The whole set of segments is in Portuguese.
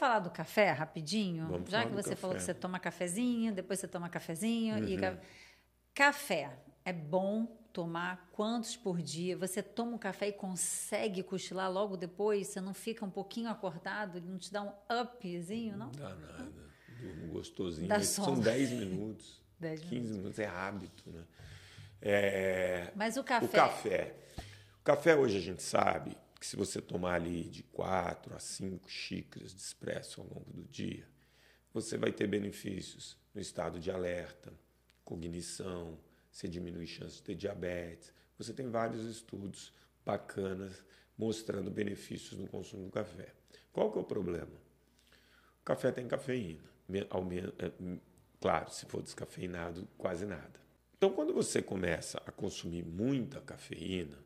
falar do café rapidinho? Vamos Já que você café. falou que você toma cafezinho, depois você toma cafezinho uhum. e café é bom tomar quantos por dia? Você toma um café e consegue cochilar logo depois? Você não fica um pouquinho acordado? Não te dá um upzinho, não? Não dá nada. Durmo gostosinho. Dá São 10 minutos. 10 15 minutos. minutos é hábito, né? É... Mas o café. O café. O café hoje a gente sabe que se você tomar ali de 4 a 5 xícaras de expresso ao longo do dia, você vai ter benefícios no estado de alerta, cognição, você diminui a chance de ter diabetes. Você tem vários estudos bacanas mostrando benefícios no consumo do café. Qual que é o problema? O café tem cafeína, é, hum, claro, se for descafeinado, quase nada. Então, quando você começa a consumir muita cafeína,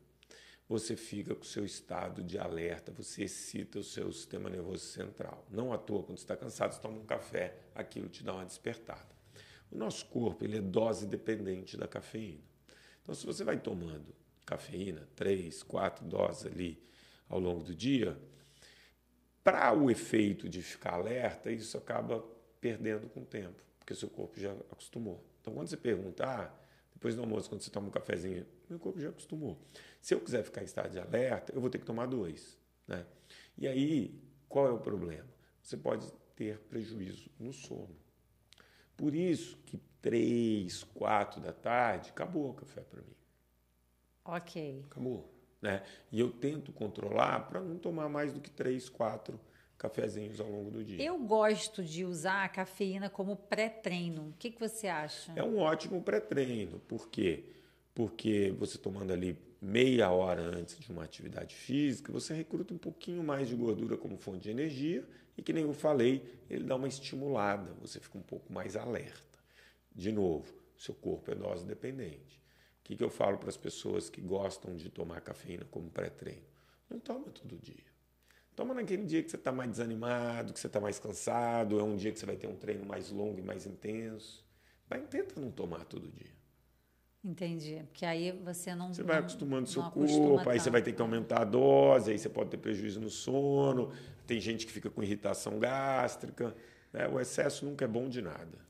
você fica com o seu estado de alerta, você excita o seu sistema nervoso central. Não à toa, quando está cansado, você toma um café, aquilo te dá uma despertada. O nosso corpo ele é dose dependente da cafeína. Então, se você vai tomando cafeína, três, quatro doses ali ao longo do dia, para o efeito de ficar alerta, isso acaba perdendo com o tempo, porque seu corpo já acostumou. Então, quando você perguntar, ah, depois do almoço, quando você toma um cafezinho, meu corpo já acostumou. Se eu quiser ficar em estado de alerta, eu vou ter que tomar dois. Né? E aí, qual é o problema? Você pode ter prejuízo no sono. Por isso que três, quatro da tarde, acabou o café para mim. Ok. Acabou. Né? E eu tento controlar para não tomar mais do que três, quatro 4 cafezinhos ao longo do dia. Eu gosto de usar a cafeína como pré-treino. O que, que você acha? É um ótimo pré-treino. Por quê? Porque você tomando ali meia hora antes de uma atividade física, você recruta um pouquinho mais de gordura como fonte de energia e, que nem eu falei, ele dá uma estimulada, você fica um pouco mais alerta. De novo, seu corpo é dose dependente. O que, que eu falo para as pessoas que gostam de tomar cafeína como pré-treino? Não toma todo dia. Toma naquele dia que você está mais desanimado, que você está mais cansado, é um dia que você vai ter um treino mais longo e mais intenso. Vai tenta não tomar todo dia. Entendi. Porque aí você não. Você vai acostumando seu corpo, aí você vai ter que né? aumentar a dose, aí você pode ter prejuízo no sono. Tem gente que fica com irritação gástrica. Né? O excesso nunca é bom de nada.